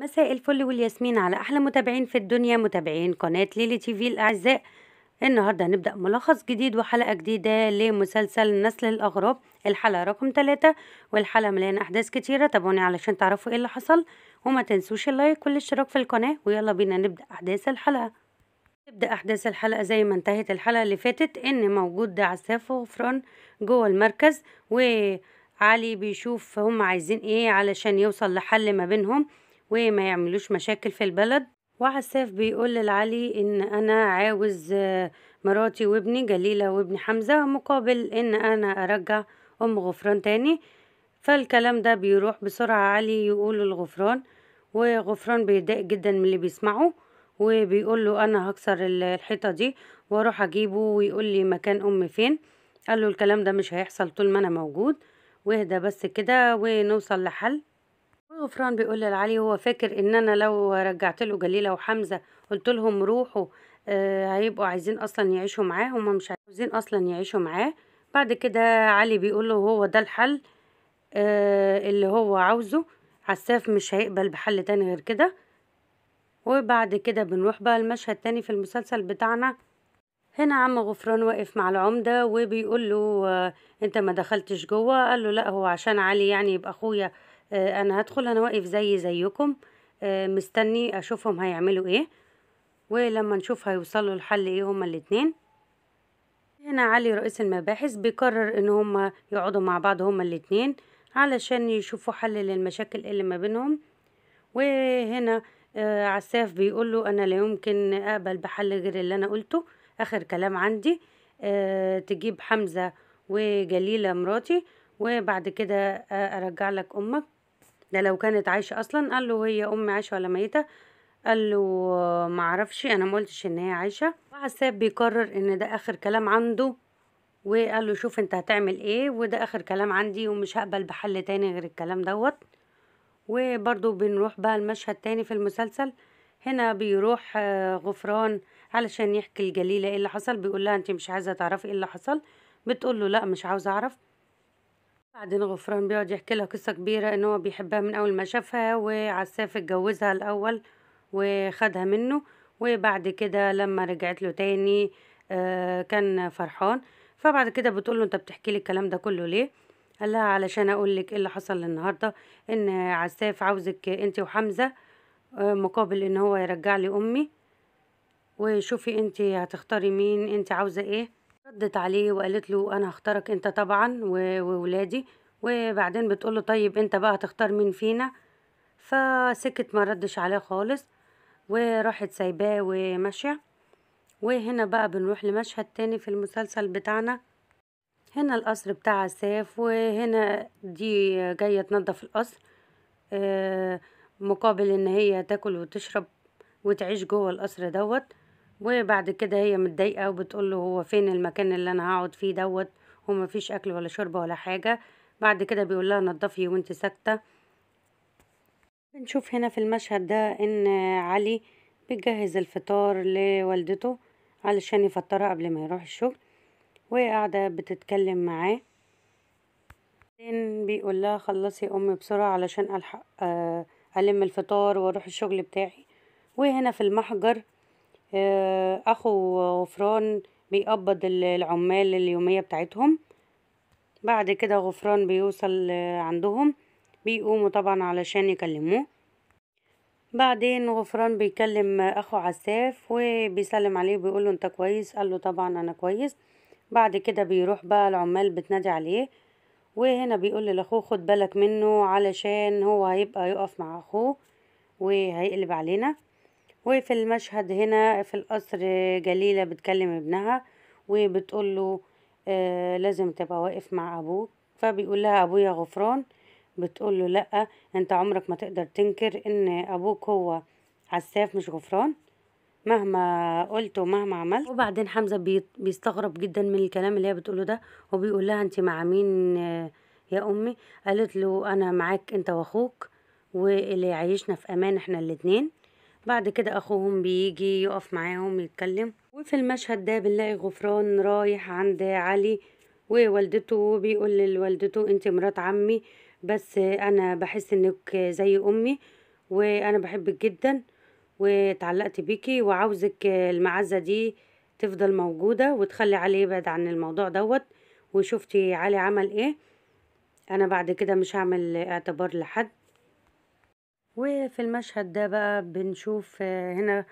مساء الفل والياسمين على احلى متابعين في الدنيا متابعين قناه ليلي تي في الاعزاء النهارده هنبدا ملخص جديد وحلقه جديده لمسلسل نسل الاغراب الحلقه رقم 3 والحلقه مليانه احداث كتيره تابعوني علشان تعرفوا ايه اللي حصل وما تنسوش اللايك والاشتراك في القناه ويلا بينا نبدا احداث الحلقه نبدا احداث الحلقه زي ما انتهت الحلقه اللي فاتت ان موجود عساف وغفران جوه المركز وعلي بيشوف هم عايزين ايه علشان يوصل لحل ما بينهم وما يعملوش مشاكل في البلد وعساف بيقول لعلي ان انا عاوز آه، مراتي وابني جليلة وابن حمزة مقابل ان انا ارجع ام غفران تاني فالكلام ده بيروح بسرعة علي يقول الغفران وغفران بيضايق جدا من اللي بيسمعه وبيقول له انا هكسر الحيطة دي واروح اجيبه ويقول لي مكان ام فين قال له الكلام ده مش هيحصل طول ما انا موجود واهدى بس كده ونوصل لحل غفران بيقول لعلي هو فاكر ان انا لو رجعت له جليله وحمزه قلت لهم روحوا آه هيبقوا عايزين اصلا يعيشوا معاه هما مش عايزين اصلا يعيشوا معاه بعد كده علي بيقول له هو ده الحل آه اللي هو عاوزه عساف مش هيقبل بحل تاني غير كده وبعد كده بنروح بقى المشهد تاني في المسلسل بتاعنا هنا عم غفران واقف مع العمدة وبيقول له آه انت ما دخلتش جوه قال له لا هو عشان علي يعني يبقى اخويا آه، انا هدخل انا واقف زي زيكم آه، مستني اشوفهم هيعملوا ايه ولما نشوف هيوصلوا لحل ايه هما الاتنين هنا علي رئيس المباحث بيقرر ان هما يقعدوا مع بعض هما الاتنين علشان يشوفوا حل للمشاكل اللي ما بينهم وهنا آه، عساف بيقول له انا لا يمكن اقبل بحل غير اللي انا قلته اخر كلام عندي تجيب حمزة وجليلة مراتي وبعد كده ارجع لك امك ده لو كانت عايشة أصلا قال له هي أمي عايشة ولا ميتة قال له معرفش أنا قلتش إن هي عايشة وعساب بيقرر إن ده آخر كلام عنده وقال له شوف انت هتعمل ايه وده اخر كلام عندي ومش هقبل بحل تاني غير الكلام دوت وبرضو بنروح بقى المشهد تاني في المسلسل هنا بيروح آه، غفران علشان يحكي الجليلة ايه اللي حصل بيقول لها انت مش عايزة تعرفي ايه اللي حصل بتقول له لا مش عاوزة اعرف بعدين غفران بيقعد يحكي لها قصة كبيرة ان هو بيحبها من اول ما شافها وعساف اتجوزها الاول وخدها منه وبعد كده لما رجعت له تاني آه، كان فرحان فبعد كده بتقول له انت بتحكي لي الكلام ده كله ليه قال لها علشان اقول لك ايه اللي حصل النهارده ان عساف عاوزك انت وحمزه آه، مقابل ان هو يرجع لي امي وشوفي انت هتختاري مين انت عاوزه ايه ردت عليه وقالت له انا هختارك انت طبعا وولادي وبعدين بتقول له طيب انت بقى هتختار مين فينا فسكت ما ردش عليه خالص وراحت سايباه وماشيه وهنا بقى بنروح لمشهد تاني في المسلسل بتاعنا هنا القصر بتاع عساف وهنا دي جايه تنظف القصر آه، مقابل ان هي تاكل وتشرب وتعيش جوه القصر دوت وبعد كده هي متضايقه وبتقول له هو فين المكان اللي انا هقعد فيه دوت وما فيش اكل ولا شرب ولا حاجه بعد كده بيقول لها نضفي وانت ساكته بنشوف هنا في المشهد ده ان علي بيجهز الفطار لوالدته علشان يفطرها قبل ما يروح الشغل وقاعده بتتكلم معاه بعدين بيقول لها خلصي امي بسرعه علشان الحق آه، الم الفطار واروح الشغل بتاعي وهنا في المحجر آه، اخو غفران بيقبض العمال اليومية بتاعتهم بعد كده غفران بيوصل عندهم بيقوموا طبعا علشان يكلموه بعدين غفران بيكلم اخو عساف وبيسلم عليه له انت كويس قال طبعا انا كويس بعد كده بيروح بقى العمال بتنادي عليه وهنا بيقول لاخوه خد بالك منه علشان هو هيبقى يقف مع اخوه وهيقلب علينا وفي المشهد هنا في القصر جليلة بتكلم ابنها وبتقول له آه لازم تبقى واقف مع أبوك فبيقول لها أبويا غفران بتقول له لأ أنت عمرك ما تقدر تنكر إن أبوك هو عساف مش غفران مهما قلت ومهما عملت وبعدين حمزة بيستغرب جدا من الكلام اللي هي بتقوله ده وبيقول لها أنت مع مين آه، يا أمي قالت له أنا معاك أنت وأخوك واللي يعيشنا في أمان إحنا الاتنين بعد كده اخوهم بيجي يقف معاهم يتكلم وفي المشهد ده بنلاقي غفران رايح عند علي ووالدته بيقول لوالدته انت مرات عمي بس انا بحس انك زي امي وانا بحبك جدا وتعلقت بيكي وعاوزك المعزه دي تفضل موجوده وتخلي علي يبعد عن الموضوع دوت وشفتي علي عمل ايه انا بعد كده مش هعمل اعتبار لحد وفي المشهد ده بقى بنشوف آه، هنا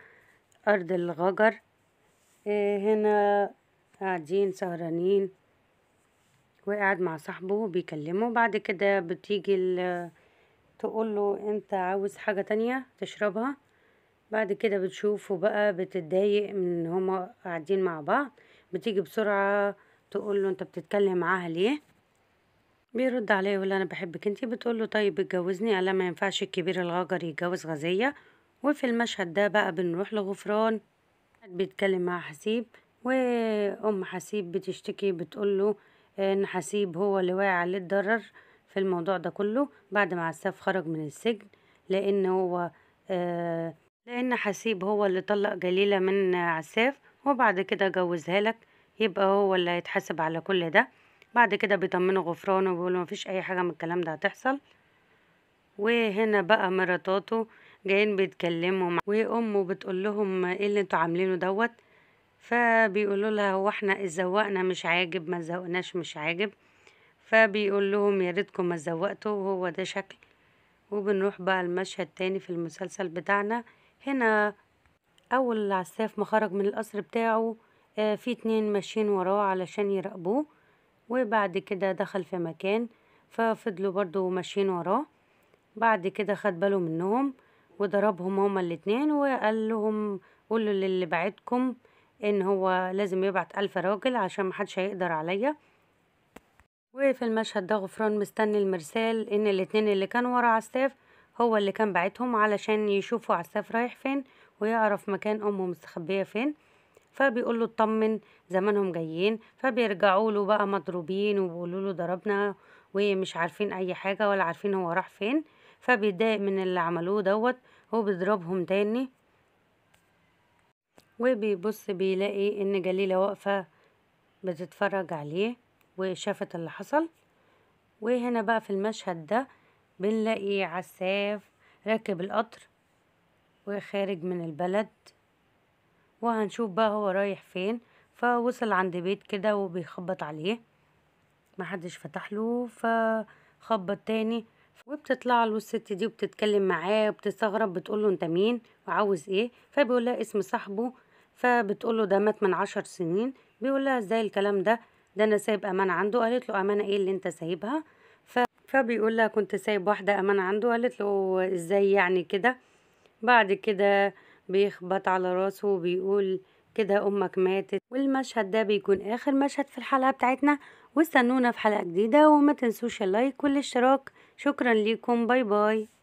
أرض الغجر آه، هنا قاعدين سهرانين وقاعد مع صاحبه بيكلمه بعد كده بتيجي تقول له انت عاوز حاجة تانية تشربها بعد كده بتشوفه بقى بتتضايق من هما قاعدين مع بعض بتيجي بسرعة تقول له انت بتتكلم معاها ليه بيرد عليا يقول انا بحبك انتي بتقول له طيب اتجوزني قال ما ينفعش الكبير الغجر يتجوز غزية وفي المشهد ده بقى بنروح لغفران بيتكلم مع حسيب وام حسيب بتشتكي بتقول له ان حسيب هو اللي واقع عليه الضرر في الموضوع ده كله بعد ما عساف خرج من السجن لان هو آه، لان حسيب هو اللي طلق جليلة من عساف وبعد كده جوزها لك يبقى هو اللي هيتحاسب على كل ده بعد كده بيطمنوا غفرانه وبيقولوا مفيش اي حاجه من الكلام ده هتحصل وهنا بقى مراتاته جايين بيتكلموا مع وامه بتقول لهم ايه اللي انتوا عاملينه دوت فبيقولوا لها هو احنا اتزوقنا مش عاجب ما زوقناش مش عاجب فبيقول لهم يا ريتكم ما زوقتوا وهو ده شكل وبنروح بقى المشهد تاني في المسلسل بتاعنا هنا اول عساف ما خرج من القصر بتاعه آه، في اتنين ماشيين وراه علشان يراقبوه وبعد كده دخل في مكان ففضلوا برضو ماشيين وراه بعد كده خد باله منهم وضربهم هما الاتنين وقال لهم قولوا للي بعتكم ان هو لازم يبعت الف راجل عشان محدش هيقدر عليا وفي المشهد ده غفران مستني المرسال ان الاتنين اللي كانوا ورا عساف هو اللي كان بعتهم علشان يشوفوا عساف رايح فين ويعرف مكان امه مستخبيه فين فبيقول له اطمن زمانهم جايين فبيرجعوا له بقى مضروبين وبيقولوا له ضربنا ومش عارفين اي حاجه ولا عارفين هو راح فين فبيتضايق من اللي عملوه دوت هو بيضربهم تاني وبيبص بيلاقي ان جليلة واقفة بتتفرج عليه وشافت اللي حصل وهنا بقى في المشهد ده بنلاقي عساف راكب القطر وخارج من البلد وهنشوف بقى هو رايح فين فوصل عند بيت كده وبيخبط عليه محدش فتح له فخبط تاني وبتطلع له الست دي وبتتكلم معاه وبتستغرب بتقول له انت مين وعاوز ايه فبيقول لها اسم صاحبه فبتقول له ده مات من عشر سنين بيقول لها ازاي الكلام ده ده انا سايب امان عنده قالت له امانه ايه اللي انت سايبها ف... فبيقول لها كنت سايب واحده امان عنده قالت له ازاي يعني كده بعد كده بيخبط على راسه وبيقول كده امك ماتت والمشهد ده بيكون اخر مشهد في الحلقه بتاعتنا واستنونا في حلقه جديده وما تنسوش اللايك والاشتراك شكرا ليكم باي باي